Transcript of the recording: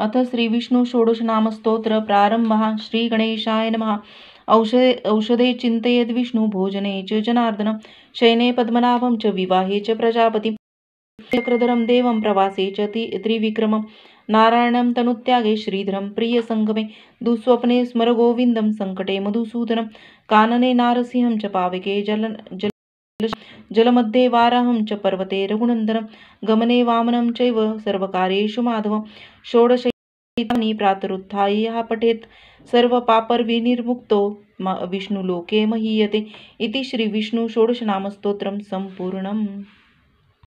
अथ श्री गणेशाय नम औषध औषधे चिंतद विष्णु भोजने च शयने पद्मनाभम च विवाहे च प्रजापति चक्रधरम देव प्रवासे नारायण तनुत्यागे श्रीधरम तनुत्यागे संगमे प्रियसङ्गमे स्मर गोविंदम संकटे मधुसूदनम कानने नारसिंह च पाविके जल जल जलमध्ये वाराहं च पर्वते रघुनन्दनं गमने वामनं चैव सर्वकारेषु माधव षोडशैतानि प्रातरुत्थाय यः पठेत् सर्वपापर्विनिर्मुक्तो मा विष्णुलोके महीयते इति श्रीविष्णुषोडशनामस्तोत्रं सम्पूर्णम्